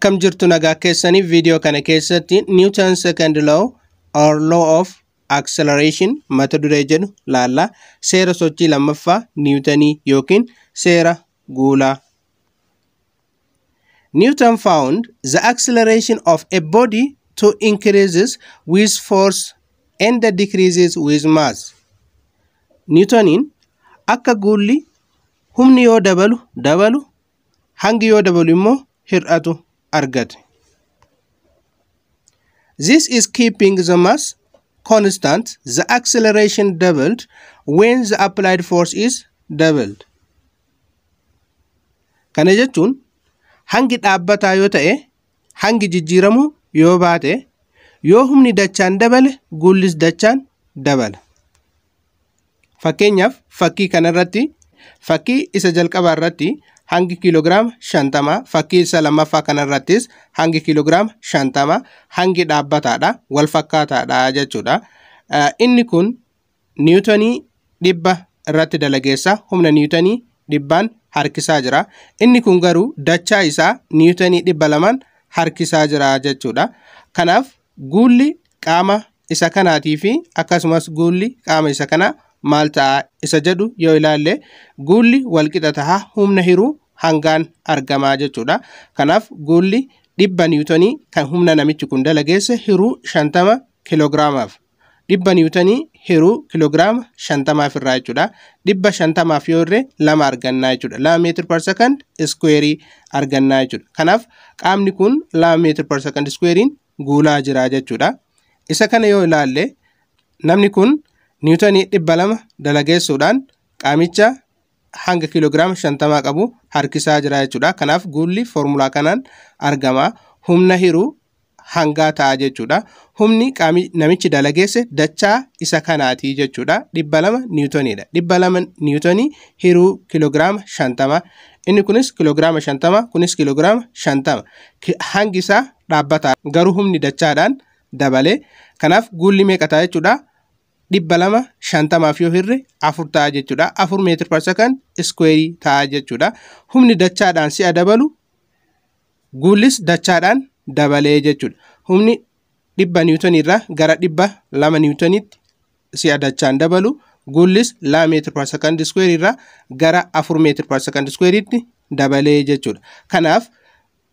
akkam jirtu nagaa keessaniif viidiyoo kana keessatti niwutan second law or law of acceleration mata duree jedhu laallaa seera sochii lammaffaa niwutanii yookiin seera guulaa. Newton found the acceleration of a body to increases with force and decreases with mass. Newtoniin akka guulli humni yoo dabalu dabalu hangi yoo dabalu immoo hir'atu argate. This is keeping the mass constant, the acceleration doubled when the applied force is doubled. Kana jechuun hangi dhaabbataa yoo ta'e hangi jijjiiramu yoo baate yoo humni dachaan dabale guullis dachaan dabala. Fakkeenyaaf fakkii kanarratti fakkii isa jalqabaa irratti hangi kiilogiraam shantama fakkii isa lammaffaa kanarrattis hangi kiilogiraam shantama hangi dhaabbataadha wal fakkaataadha jechuudha. Eh, inni kun niwutanii dhibba irratti dalageessa humna niwutanii dhibbaan harkisaa jira. Inni kun garuu dachaa isaa niwutanii dhibba lamaan harkisaa jira jechuudha. Kanaaf guulli qaama isa kanaatii fi akkasumas guulli qaama isa kana maal ta'a isa jedhu yoo ilaalle guulli walqixa tahaa humna hiruu hangaan argamaa jechuudha. Kanaaf guulli dhibba niwuutonii kan humna namichi kun dalageesse hiruu shantama kiloogiraamaaf dhibba niwuutonii hiruu kiloogiraama shantamaaf irraa jechuudha. Dhibba shantamaaf yoo irree lama argannaa jechuudha. Lama meetiri par sekond iskweerii argannaa jechuudha. Kanaaf qaamni kun lama meetiri par sekond iskweeriin guulaa jiraa jechuudha. Isa kana yoo ilaalle namni kun niwuutonii dhibba lama dalageessuudhaan qaamicha hanga kiilogiraama shantamaa qabu harkisaa jira jechuudha. Kanaaf guulli foormulaa kanaan argama. Humna hiruu hangaa ta'a jechuudha. Humni qaami namichi dalageesse dachaa isa kanaati jechuudha. Dhibba lama niwutoniidha. hiruu kiilogiraama shantama. Inni kunis kiilogiraama shantama kunis shantama. Hangi isaa dhaabbata. Garuu humni dachaadhaan dabalee. Kanaaf guulli meeqa ta'a jechuudha. dhibba lama shantamaa fi ofirri afur ta'a jechuudha. Afur meetir par iskweerii ta'a jechuudha. Humni dachaadhaan si'a dabalu guullis dachaadhaan dabalee jechuudha. Humni dhibba irraa gara dhibba lama niwutonitti si'a dachaan dabalu guullis laa meetir par iskweerii irraa gara afur meetir par iskweeriitti dabalee jechuudha. Kanaaf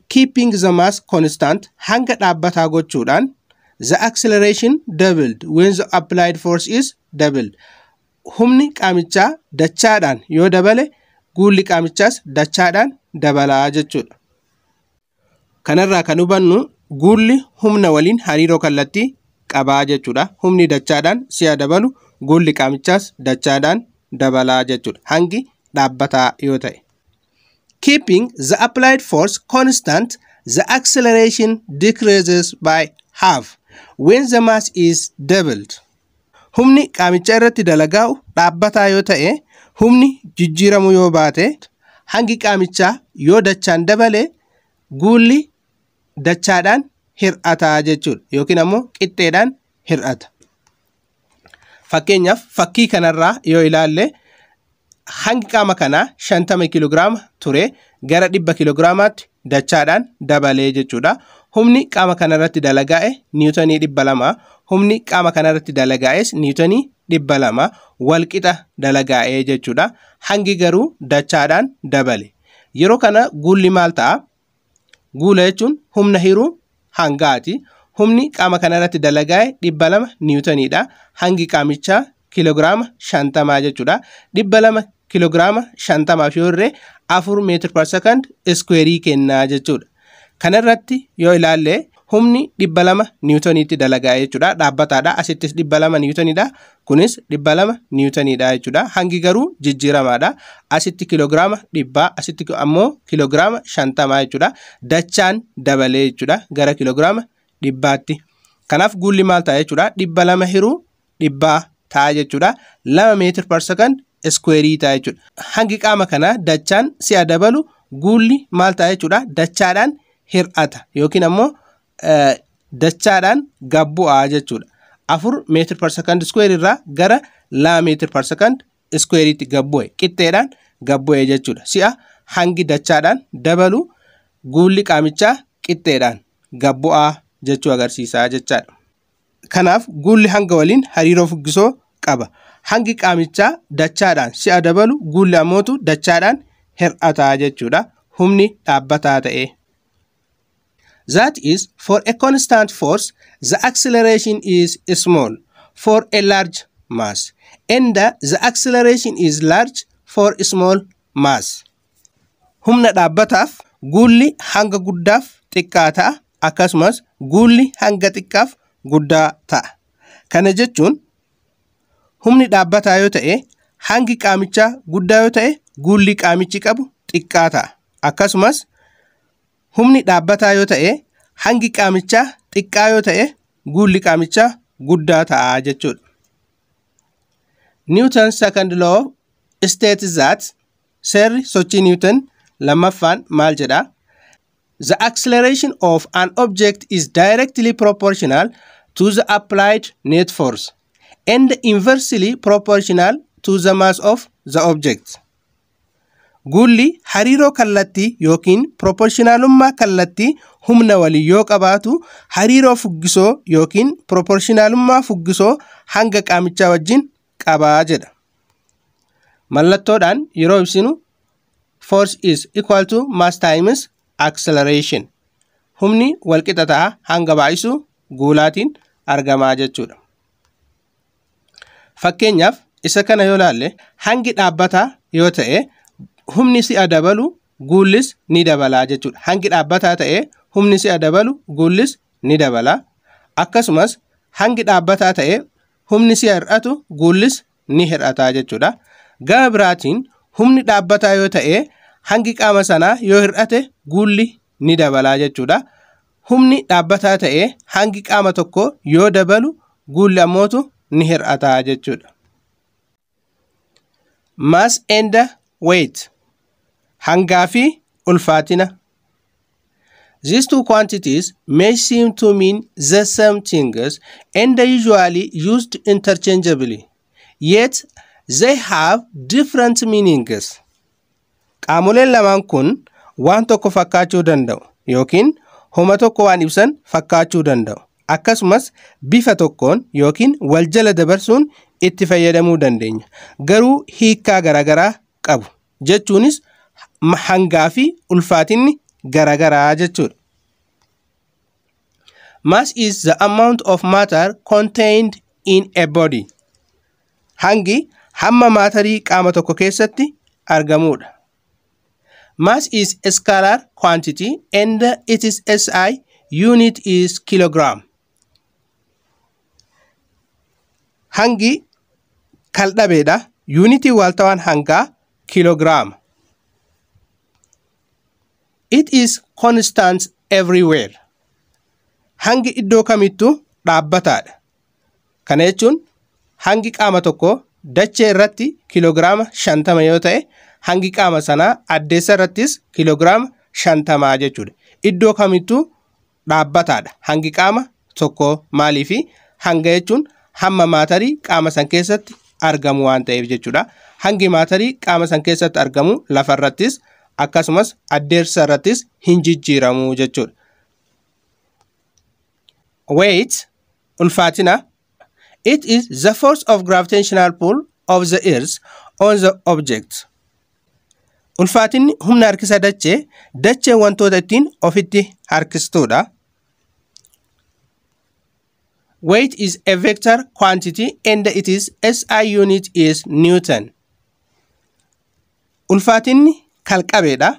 kiipping zamaas koonstant hanga dhaabbataa gochuudhaan The acceleration doubled when the applied force is doubled. Humni qaamichaa dachaadhaan yoo dabale guulli qaamichaas dachaadhaan dabalaa jechuudha. Kanarraa kan hubannu guulli humna waliin hariiroo kallattii qabaa jechuudha. Humni dachaadhaan si'a dabalu guulli qaamichaas dachaadhaan dabalaa jechuudha. Hangi dhaabbataa yoo ta'e. Keeping the applied force constant, the acceleration decreases by half. when the mass is Humni qaamicha irratti dalagaa'u dhaabbataa yoo ta'e humni jijjiiramuu yoo baate hangi qaamichaa yoo dachaan dabale guulli dachaadhaan hir'ata jechuudha yookiin ammoo qixxeedhaan hir'ata. Fakkeenyaaf fakkii kanarraa yoo ilaalle hangi qaama kanaa shantama kiilogiraama ture gara dhibba kiiloogiraamaatti dachaadhaan dabalee jechuudha. humni qaama kanarratti dalagaa'e niwuutonii dhibba lama humni qaama kanarratti dalagaa'es niwuutonii dhibba lama walqixa dalagaa'ee jechuudha hangi garuu dachaadhaan dabale yeroo kana guulli maal ta'a guula jechuun humna hiruu hangaati humni qaama kanarratti dalagaa'e dhibba lama niwuutoniidha hangi qaamichaa kiilogiraama shantamaa jechuudha dhibba lama kiilogiraama shantamaaf yoo irree afur meetir par sekond iskuweerii kennaa jechuudha. Kana irratti yoo ilaalle humni dhibba lama niwutoniitti dalagaa jechuudha. Dhaabbataadha. Asittis dhibba lama niwutonidha. Kunis dhibba lama jechuudha. Hangi garuu jijjiiramaadha. Asitti kilogiraama dhibbaa asitti ammoo kilogiraama shantamaa jechuudha. Dachaan dabalee jechuudha gara kiloogiraama dhibbaatti. Kanaaf guulli maal ta'a jechuudha? ta'a jechuudha. ta'a jechuudha. Hangi qaama dachaan si'a dabalu guulli maal ta'a jechuudha? Dachaadhaan hir'ata yookiin ammoo dachaadhaan gabbu'aa jechuudha. Afur meetir par sekond iskweer irraa gara laa meetir par sekond iskweeritti gabbu'e qixxeedhaan gabbu'e jechuudha. Si'a hangi dachaadhaan dabalu guulli qaamichaa qixxeedhaan gabbu'aa jechuu agarsiisaa jechaadha. Kanaaf guulli hanga waliin hariiroo fuggisoo qaba. Hangi qaamichaa dachaadhaan si'a dabalu guulli ammootu dachaadhaan hir'ataa jechuudha. Humni dhaabbataa ta'ee. That is, for a constant force, the acceleration is small for a large mass, and the acceleration is large for a small mass. Humna dhaabbataaf gulli hanga guddaf xiqqaa akasmas gulli hanga xiqqaaf guddaa ta'a. Kana jechun, humni dhaabbataa yote ta'e hangi qaamichaa guddaa yoo gulli guulli qaamichi qabu xiqqaa ta'a. humni dhaabbataa yoo ta'e hangi qaamichaa xiqqaa yoo ta'e guulli qaamichaa guddaa ta'a jechuudha. Niwutan second law states that seerri sochii niwutan lammaffaan maal jedhaa? The acceleration of an object is directly proportional to the applied net force and inversely proportional to the mass of the object. Guulli hariiroo kallattii yookiin piroporshinaallummaa kallattii humna walii yoo qabaatu hariiroo fuggisoo yookiin piroporshinaallummaa fuggisoo hanga qaamichaa wajjin qabaa jedha. Mallattoodhaan yeroo ibsinu force is equal to mass times acceleration. Humni walqixa ta'a hanga baay'isu guulaatiin argamaa jechuudha. Fakkeenyaaf isa kana yoo laalle hangi dhaabbataa yoo ta'e humni si'a dabalu guullis ni dabalaa jechuudha. Hangi dhaabbataa ta'ee humni si'a dabalu guullis ni dabala. Akkasumas hangi dhaabbataa ta'ee humni si'a hir'atu guullis ni hir'ataa jechuudha. Gama biraatiin humni dhaabbataa yoo ta'e hangi qaama sanaa yoo hir'ate guulli ni dabalaa jechuudha. Humni dhaabbataa ta'ee hangi qaama tokko yoo dabalu guulli ammootu ni hir'ataa jechuudha. Hunger fi ulfaatina. These two quantities may seem to mean the same things and usually used interchangeably, yet they have different meanings. Qaamoleen lamaan kun waan tokko fakkaachuu danda'u yookiin homa tokko waan ibsan fakkaachuu danda'u. Akkasumas bifa tokkoon yookiin wal jala dabarsuun itti fayyadamuu dandeenya. Garuu hiikaa garaa garaa qabu. Jechuunis hangaa fi ulfaatinni garagaraa jechuudha. Mass is the amount of matter contained in a body. Hangi hamma maatarii qaama tokko keessatti argamudha. Mass is a scalar quantity and it is unit is kilogram. Hangi kaldhabeedha. Yuunitii waaltawaan hangaa kilograam It is constant everywhere. Hangi iddoo kamittuu dhaabbataadha. Kana jechuun hangi qaama tokko dachee irratti kiiloogiraama shantama yoo ta'e hangi qaama sanaa addeessa irrattis kiiloogiraama shantamaa jechuudha. Iddoo kamittuu dhaabbataadha. Hangi qaama tokko maaliifi hanga jechuun hamma maatarii qaama san keessatti argamu waan ta'eef jechuudha. Hangi maatarii qaama san keessatti argamu irrattis. akkasumas addeersa irrattis hin jijjiiramuu jechuudha. Weight ulfaatina It is the force of gravitational pull of the earth on the object. Ulfaatinni humna harkisa dachee dachee wantoota ittiin ofitti harkistuudha. Weight is a vector quantity and it is SI unit is Newton. Ulfaatinni kalqabeedha.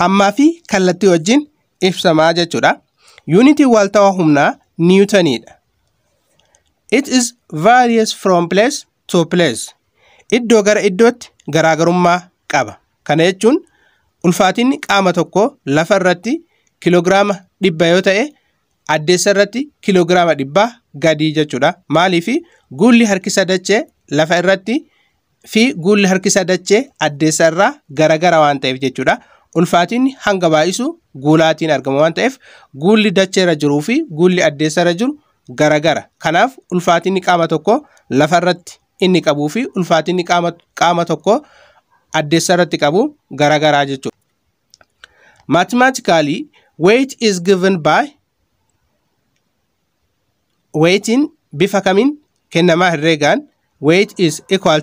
Hammaa fi kallattii wajjin ibsamaa jechuudha. Yuunitiin waaltawaa humnaa niwutaniidha. It is varies from place to Iddoo gara iddootti garaagarummaa qaba. Kana jechuun ulfaatinni qaama tokko lafa irratti kiloogiraama dhibba yoo ta'e addeessa irratti kiloogiraama dhibba gadii jechuudha. Maaliif guulli harkisa dachee lafa irratti fi guulli harkisa dachee addeessa addeessarraa garagara waan ta'eef jechuudha. Ulfaatiin hanga baay'isu guulaatiin argama waan ta'eef guulli dacheera jiruu fi guulli irra jiru garagara. Kanaaf ulfaatinni qaama tokko irratti inni qabuu fi ulfaatinni qaama tokko irratti qabu garagaraa jechuudha. Mathematically, weight is given by weightiin bifa kamin kennamaa hin reegaan weight is equal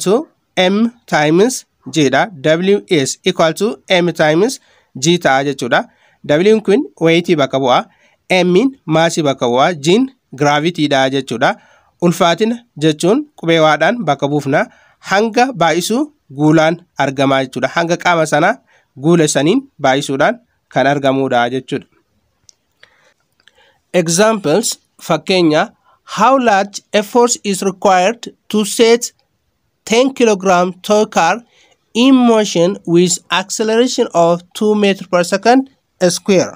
m times g dha. W equal to m times g ta'a jechuudha. W kun wayitii bakka bu'a. Min maasii bakka bu'aa, Jin giraavitiidha jechuudha. Ulfaatina jechuun qubee bakka buufna. Hanga baay'isuu guulaan argamaa jechuudha. Hanga qaama sanaa guula saniin baay'isuudhaan kan argamudha jechuudha. Examples fakkeenyaa How large effort is required to set 10 kilogram tow car in motion with of two meter per second square.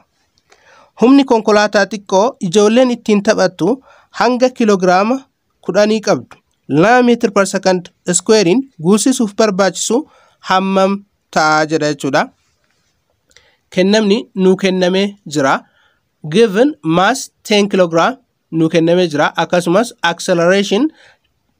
Humni konkolaataa xiqqoo ijoolleen ittiin taphattu hanga kiloogiraama kudhanii qabdu 2 meetir per second squarein guusisuuf barbaachisu hammam ta'a jedha Kennamni nu kennamee jira. Given maas 10 kiloogiraam nu kennamee jira. Akkasumas acceleration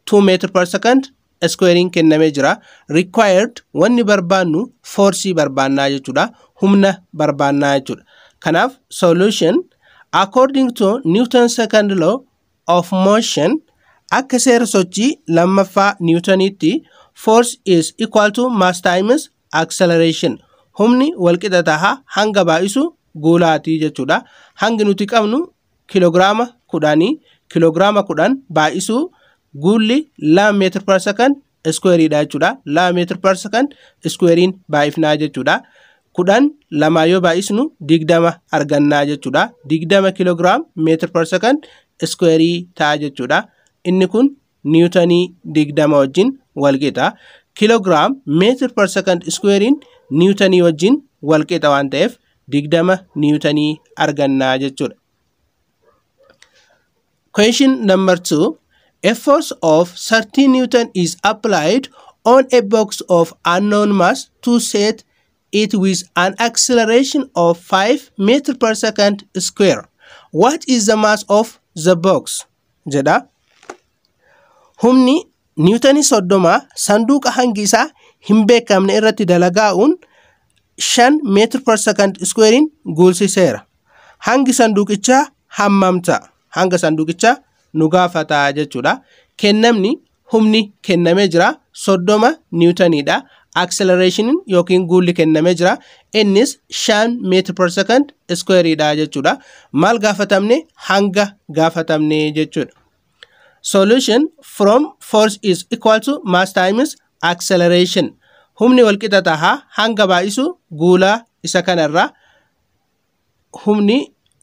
two meetir per second squarein kennamee jira required wanni barbaannu foorsii barbaannaa jechuudha humna barbaannaa jechuudha kanaaf solution according to newton second law of motion akka seera sochii lammaffaa newtoniitti force is equal to mass times acceleration humni walqixa tahaa hanga baay'isu guulaatii jechuudha hangi nuti qabnu kiloogiraama kudhanii kiloogiraama kudhan baay'isuu guulli laam meetir par sekan iskweeriidha jechuudha. Laam meetir par sekan iskweeriin baa'ifnaa jechuudha. Kudhan lamaa yoo baay'isnu digdama argannaa jechuudha. Digdama kiloogiraam meetir par sekan iskweerii ta'a jechuudha. Inni kun niwutanii digdama wajjin walqixa. Kiloogiraam meetir par sekan iskweeriin niwutanii wajjin walqixa waan ta'eef digdama niwutanii argannaa jechuudha. A force of 30 Newton is applied on a box of unknown mass to set it with an acceleration of five metre per second square. What is the mass of the box? jedha. Humni niwutanii soddomaa sanduuqa hangi isaa hin beekamne irratti dalagaa'uun shan meetir per second squarein guulsiseera. Hangi sanduuqichaa hammamtaa?. Hanga sanduuqichaa nu gaafata jechuudha. Kennamni humni kennamee jira soddoma niwutaniidha. Akseleraashiniin yookiin guulli kennamee jira. Innis shan meetir per sekond iskweeriidha jechuudha. Maal gaafatamne hanga gaafatamne jechuudha. Solution from force is equal to mass times acceleration. Humni walqixa tahaa hanga baay'isu guula isa kanarra humni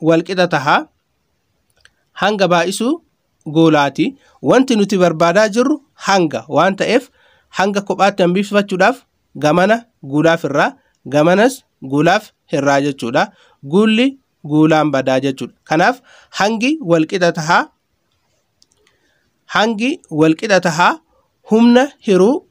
walqixa tahaa hanga baay'isu guulaati Wanti nuti barbaadaa jirru hanga waan ta'eef hanga kophaatti hanbifachuudhaaf gamana guulaaf irraa gamanas guulaaf irraa jechuudha. Guulli guulaan badaa jechuudha. Kanaaf hangi walqixa tahaa hangi tahaa humna hiruu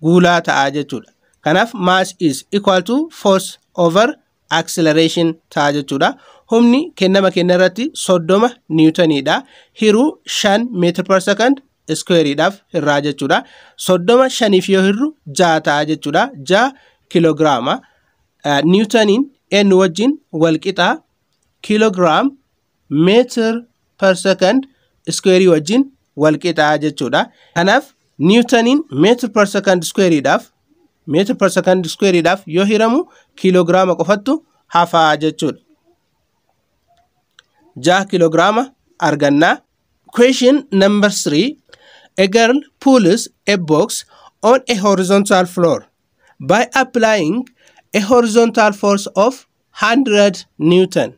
guulaa ta'aa jechuudha. Kanaaf mass is equal to force over Acceleration ta'a jechuudha. Humni kennama kenna irratti soddoma niwutaniidha. Hiru shan meetir per second dhaaf hirraa jechuudha. Soddoma shaniif yoo hirru ja'a ta'a jechuudha. Ja'a kiiloogiraama. Niwutaniin eenyu wajjin walqixa kiiloogiraam meetir per second iskuweerii wajjin walqixaa jechuudha. Kanaaf niwutaniin meetir per second dhaaf. meter per second square idaf yo hiramu kilograma qofattu hafa jechuudha. ja kilograma arganna Question number 3 A girl pulls a box on a horizontal floor by applying a horizontal force of 100 Newton.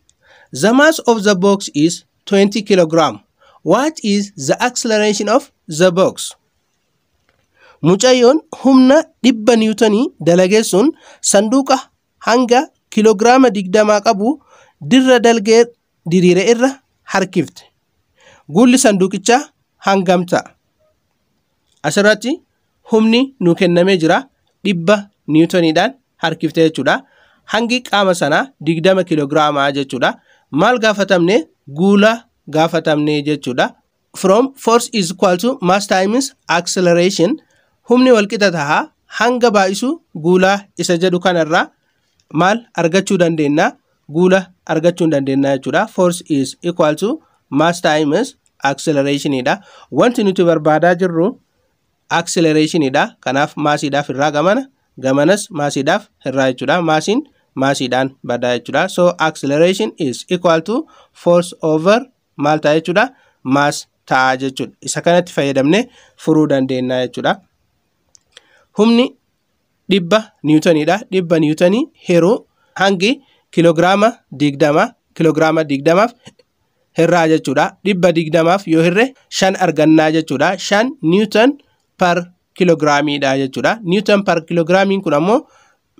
The mass of the box is 20 kilogram. What is the acceleration of the box? Mucayyoon humna dhibba dalagee sun sanduuqa hanga kiilogiraama digdamaa qabu dirra dalgee diriire irra harkifte. Guulli sanduuqicha hangamtaa? Asirratti humni nu kennamee jira dhibba niwuutaniidhaan harkifte jechuudha. Hangi qaama sanaa 20 kiilogiraamaa jechuudha. Maal gaafatamne? Guula gaafatamne jechuudha. From force is to mass times acceleration. humni walqixa tahaa hanga baay'isu guulaa isa jedhu kanarraa maal argachuu dandeenya guula argachuu dandeenya jechuudha force is equal to mass time is wanti nuti barbaadaa jirru accelerationidha kanaaf maasiidhaaf irraa gamana gamanas maasiidhaaf irraa jechuudha maasiin maasiidhaan jechuudha so acceleration is equal to force over maal ta'a jechuudha maas ta'a jechuudha isa kanatti fayyadamne furuu dandeenya jechuudha. humni dhibba dha. Dhibba niwutanii heruu hangi kiloogiraama digdama kiloogiraama digdamaaf hirraa jechuudha. Dhibba digdamaaf yoo hirre shan argannaa jechuudha. Shan niwutan par dha jechuudha. Niwutan par kiloogiraamiin kun ammoo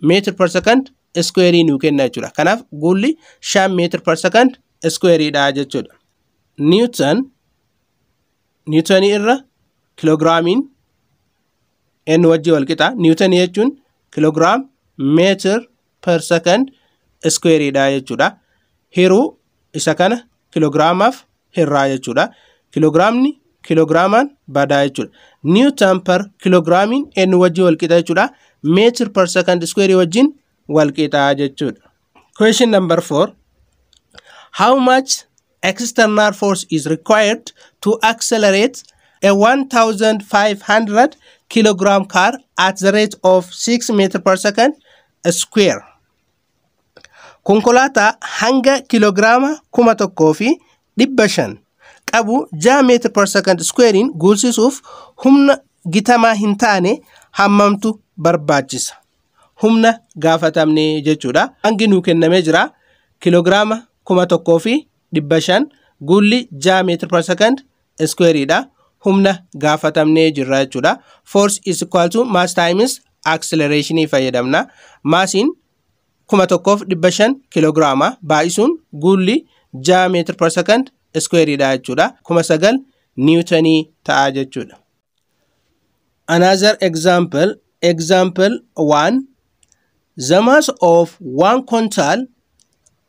meetir par sekond iskweerii nuu kenna jechuudha. Kanaaf guulli shan meetir par sekond iskweeriidha jechuudha. Niwutan niwutanii irra kiloogiraamiin n wajjii walqixaa qixa niwutanii jechuun kiloogiraam meetir per sekond iskweeridha jechuudha. Hiruu isa kana kiloogiraamaaf hiraa jechuudha. kilograamni kilograamaan badaa jechuudha. Niwutan per kiloogiraamiin n wajjii walqixaa jechuudha. Meetir per sekond iskweerii wajjin walqixaa jechuudha. is required to accelerate a 1500 kilogram car at the rate of 6 meter Konkolaataa hanga kiloogiraama kuma tokkoo fi dhibba shan qabu 6 meetir per second square'in guursisuuf humna gitamaa hin taane hammamtu barbaachisa. Humna gaafatamne jechuudha. Hangi nu kennamee jira. Kiloogiraama kuma tokkoo fi dhibba shan guulli 6 meetir per humna gaafatamnee jirra jechuudha. Force is equal to mass times acceleration fayyadamna. Maasiin kuma tokkoof Baay'isuun guulli ja'a meetir per second jechuudha. Kuma sagal niwutanii ta'a jechuudha. Another example, example the mass of one quintal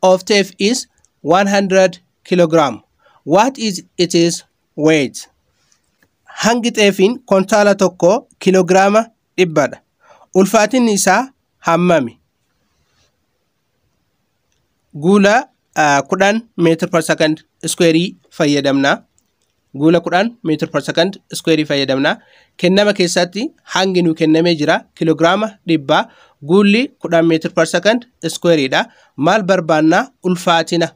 of teff is 100 kilogram. What is it is weight? hangi xeefiin kontaala tokko kiloogiraama dhibbaadha Ulfaatinni isaa hammami? Guula kudhan meetir per second iskweerii fayyadamna. Guula kudhan meetir per second iskweerii fayyadamna. Kennama keessatti hangi nu kennamee jira kiloogiraama dhibbaa guulli kudhan meetir per second iskweeriidha. Maal barbaannaa? Ulfaatina.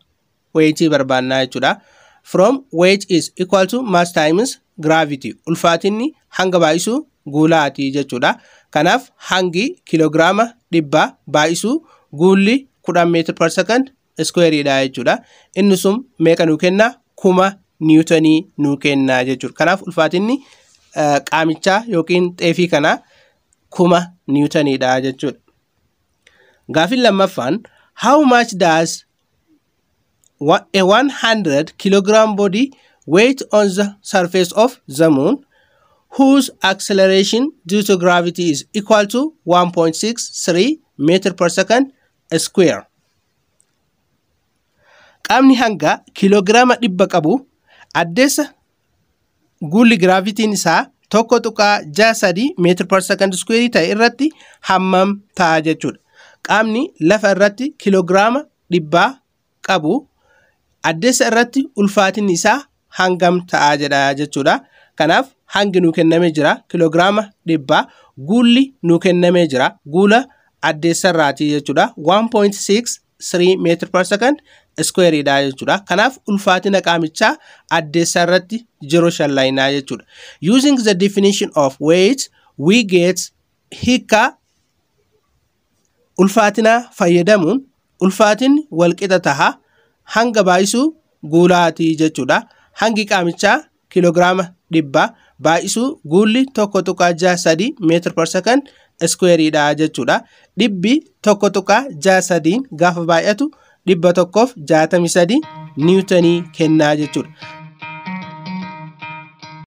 weetii barbaannaa jechuudha. From weight is equal to mass times giraavitii ulfaatinni hanga baay'isuu guulaati jechuudha. Kanaaf hangi kiloogiraama dhibbaa baay'isuu guulli kudhan meetir par sekond iskweeriidha jechuudha. Innisum meeqa nu kennaa kuma niwutanii nu kennaa jechuudha. Kanaaf ulfaatinni qaamichaa yookiin xeefii kanaa kuma niwutaniidha jechuudha. gaafin lammaffaan how much does a one weight on the surface of the moon whose acceleration due to gravity is equal to 1.63 meter per second square. Qaamni hanga kiilogiraama dhibba qabu addeessa gulli giraavitiin isaa tokko tuqaa ja'a sadii meetir per sekond iskuweerii ta'e irratti hammam ta'a jechuudha. Qaamni lafa irratti kiilogiraama dhibbaa qabu addeessa irratti ulfaatinni isaa hangam ta'aa jedha jechuudha. Kanaaf hangi nu kennamee jira kiloogiraama dhibbaa guulli nuu kennamee jira guula addeessarraati jechuudha. 1.63 meetri per second iskweeridha jechuudha. Kanaaf ulfaatina qaamichaa addeessarratti jiru shallaynaa jechuudha. Using the definition of weight we get hiika ulfaatinaa fayyadamuun ulfaatinni walqixa taha hanga baay'isuu guulaatii jechuudha. hangi qaamichaa kiiloogiraama dhibba baay'isuu guulli tokko tuqaa jaha sadii meetir parsakan iskuweeriidha jechuudha dhibbi tokko tuqaa jaha sadiin gaafa baay'atu dhibba tokkoof jaatamii sadii niwuutanii kennaa jechuudha.